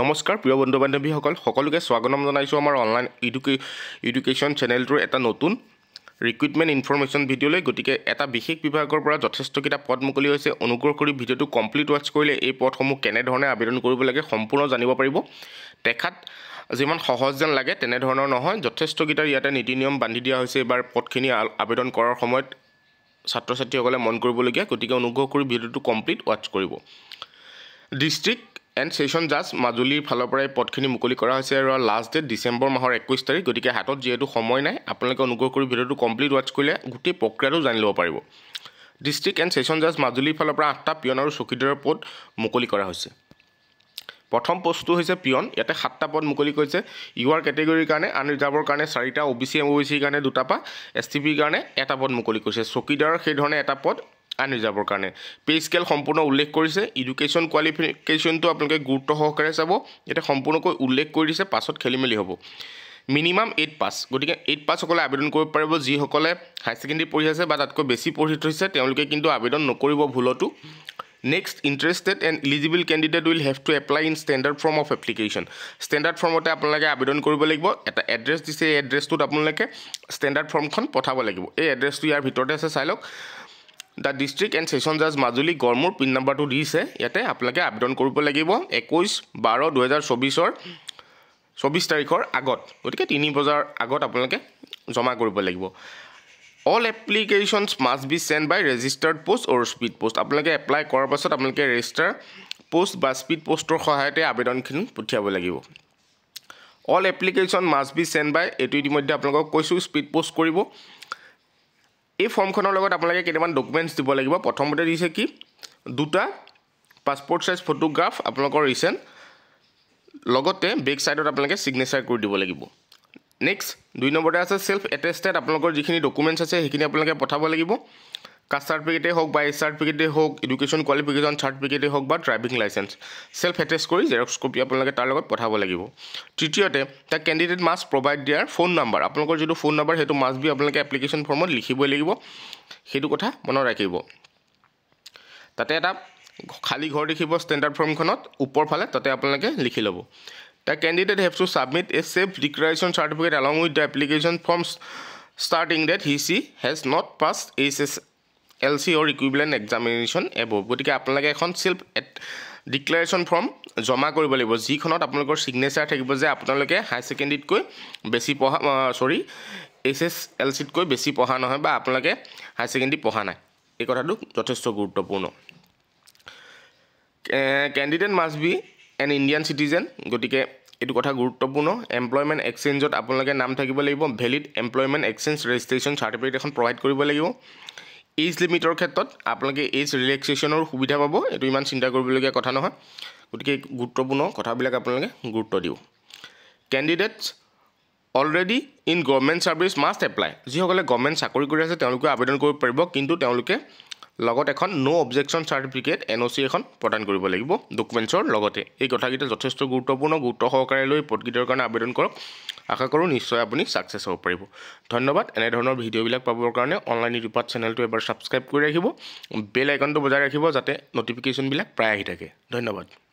নমস্কাৰ প্ৰিয় বন্ধু বান্ধৱীসকল সকলোকে স্বাগতম জনাইছোঁ আমাৰ অনলাইন ইডুকে ইডুকেশ্যন চেনেলটোৰ এটা নতুন ৰিক্ৰুইটমেণ্ট ইনফৰ্মেশ্যন ভিডিঅ'লৈ গতিকে এটা বিশেষ বিভাগৰ পৰা যথেষ্টকেইটা পদ মুকলি হৈছে অনুগ্ৰহ কৰি ভিডিঅ'টো কমপ্লিট ৱাচ কৰিলে এই পদসমূহ কেনেধৰণে আবেদন কৰিব লাগে সম্পূৰ্ণ জানিব পাৰিব দেখাত যিমান সহজ যেন লাগে তেনেধৰণৰ নহয় যথেষ্টকেইটাৰ ইয়াতে নীতি নিয়ম বান্ধি দিয়া হৈছে এইবাৰ পদখিনি আবেদন কৰাৰ সময়ত ছাত্ৰ ছাত্ৰীসকলে মন কৰিবলগীয়া গতিকে অনুগ্ৰহ কৰি ভিডিঅ'টো কমপ্লিট ৱাচ কৰিব ডিষ্ট্ৰিক্ট এণ্ড ছেশ্যন জাজ মাজুলীৰ ফালৰ পৰা এই পদখিনি মুকলি কৰা হৈছে আৰু লাষ্ট ডেট ডিচেম্বৰ মাহৰ একৈছ তাৰিখ গতিকে হাতত যিহেতু সময় নাই আপোনালোকে অনুগ্ৰহ কৰি ভিডিঅ'টো কমপ্লিট ৱাটছ কৰিলে গোটেই প্ৰক্ৰিয়াটো জানি ল'ব পাৰিব ডিষ্ট্ৰিক্ট এণ্ড ছেশ্যন জাজ মাজুলীৰ ফালৰ পৰা আঠটা পিয়ন আৰু চকীদাৰৰ পদ মুকলি কৰা হৈছে প্ৰথম পষ্টটো হৈছে পিয়ন ইয়াতে সাতটা পদ মুকলি কৰিছে ইউ আৰ কেটেগৰীৰ কাৰণে আনৰিজাৰ্ভৰ কাৰণে চাৰিটা O' B C M O' B চিৰ কাৰণে দুটা পা এছ টি পিৰ কাৰণে এটা পদ মুকলি কৰিছে চকীদাৰৰ সেইধৰণে এটা পদ আনি যাবৰ কাৰণে পে স্কেল সম্পূৰ্ণ উল্লেখ কৰিছে ইডুকেশ্যন কোৱালিফিকেশ্যনটো আপোনালোকে গুৰুত্ব সহকাৰে চাব ইয়াতে সম্পূৰ্ণকৈ উল্লেখ কৰি দিছে পাছত খেলি মেলি হ'ব মিনিমাম এইট পাছ গতিকে এইট পাছসকলে আবেদন কৰিব পাৰিব যিসকলে হায়াৰ ছেকেণ্ডেৰী পঢ়ি আছে বা তাতকৈ বেছি পঢ়ি থৈছে তেওঁলোকে কিন্তু আবেদন নকৰিব ভুলতো next interested and eligible candidate will have to apply in standard form of application standard ফৰ্মতে আপোনালোকে আবেদন কৰিব লাগিব এটা এড্ৰেছ দিছে এই এড্ৰেছটোত আপোনালোকে ষ্টেণ্ডাৰ্ড ফৰ্মখন পঠাব লাগিব এই এড্ৰেছটো ইয়াৰ ভিতৰতে আছে চাই লওক দ্য ডিষ্ট্ৰিক্ট এণ্ড ছেশ্যন জাজ মাজুলী গড়মূৰ পিন নম্বৰটো দিছে ইয়াতে আপোনালোকে আবেদন কৰিব লাগিব একৈছ বাৰ দুহেজাৰ চৌবিছৰ চৌবিছ তাৰিখৰ আগত গতিকে তিনি বজাৰ আগত আপোনালোকে জমা কৰিব লাগিব all applications must be send by registered post or speed post আপোনালোকে এপ্লাই কৰাৰ পাছত আপোনালোকে ৰেজিষ্টাৰ পোষ্ট বা স্পীড পোষ্টৰ সহায়তে আবেদনখিনি পঠিয়াব লাগিব all application must be send by এইটো ইতিমধ্যে আপোনালোকক কৈছোঁ স্পীড পোষ্ট কৰিব এই ফৰ্মখনৰ লগত আপোনালোকে কেইটামান ডকুমেণ্টছ দিব লাগিব প্ৰথমতে দিছে কি দুটা পাছপৰ্ট চাইজ ফটোগ্ৰাফ আপোনালোকৰ ৰিচেণ্ট লগতে বেক চাইডত আপোনালোকে ছিগনেচাৰ কৰি দিব লাগিব নেক্সট দুই নম্বৰতে আছে চেল্ফ এটেষ্টেড আপোনালোকৰ যিখিনি ডকুমেণ্টছ আছে সেইখিনি আপোনালোকে পঠাব লাগিব কাষ্ট চাৰ্টিফিকেটেই হওক বা এইচ চাৰ্টিফিকেটেই হওক এডুকেশ্যন কোৱালিফিকেশ্যন চাৰ্টিফিকেটেই হওক বা ড্ৰাইভিং লাইচেঞ্চ চেল্ফ এটেচ কৰি জেৰক্স কপি আপোনালোকে তাৰ লগত পঠাব লাগিব তৃতীয়তে তাক কেণ্ডিডেট মাষ্ট প্ৰভাইড দিয়াৰ ফোন নাম্বাৰ আপোনালোকৰ যিটো ফোন নাম্বাৰ সেইটো মাষ্ট বি আপোনালোকে এপ্লিকেশ্যন ফৰ্মত লিখিবই লাগিব সেইটো কথা মনত ৰাখিব তাতে এটা খালী ঘৰ দেখিব ষ্টেণ্ডাৰ্ড ফৰ্মখনত ওপৰফালে তাতে আপোনালোকে লিখি ল'ব the candidate have to submit a self declaration certificate along with the application form starting that he she has not pass H S L C or' equivalent examination above গতিকে আপোনালোকে এখন চেল্ফ ডিক্লেৰেশ্যন ফৰ্ম জমা কৰিব লাগিব যিখনত আপোনালোকৰ signature থাকিব যে আপোনালোকে হাই ছেকেণ্ডেৰীতকৈ বেছি পঢ়া চৰি এইচ এছ এল চিতকৈ বেছি পঢ়া নহয় বা আপোনালোকে হাই ছেকেণ্ডেৰী পঢ়া নাই এই কথাটো যথেষ্ট গুৰুত্বপূৰ্ণ candidate must be an Indian citizen গতিকে এইটো কথা গুৰুত্বপূৰ্ণ এমপ্লয়মেণ্ট এক্সেঞ্জত আপোনালোকে নাম থাকিব লাগিব valid employment exchange registration certificate এখন প্ৰভাইড কৰিব লাগিব এজ লিমিটৰ ক্ষেত্ৰত আপোনালোকে এজ ৰিলেক্সেশ্যনৰ সুবিধা পাব এইটো ইমান চিন্তা কৰিবলগীয়া কথা নহয় গতিকে গুৰুত্বপূৰ্ণ কথাবিলাক আপোনালোকে গুৰুত্ব দিওঁ candidates already in government service must apply যিসকলে গভমেণ্ট চাকৰি কৰি আছে তেওঁলোকে আবেদন কৰিব পাৰিব কিন্তু তেওঁলোকে লগত এখন no' objection certificate N O' C এখন প্ৰদান কৰিব লাগিব ডকুমেণ্টছৰ লগতে এই কথাকেইটা যথেষ্ট গুৰুত্বপূৰ্ণ গুৰুত্ব সহকাৰে লৈ পদকেইটাৰ কাৰণে আবেদন কৰক আশা কৰোঁ নিশ্চয় আপুনি ছাকচেছ হ'ব পাৰিব ধন্যবাদ এনেধৰণৰ ভিডিঅ'বিলাক পাবৰ কাৰণে অনলাইন ইউটিউবত চেনেলটো এবাৰ ছাবস্ক্ৰাইব কৰি ৰাখিব বেল আইকনটো বজাই ৰাখিব যাতে নটিফিকেশ্যনবিলাক প্ৰায় আহি থাকে ধন্যবাদ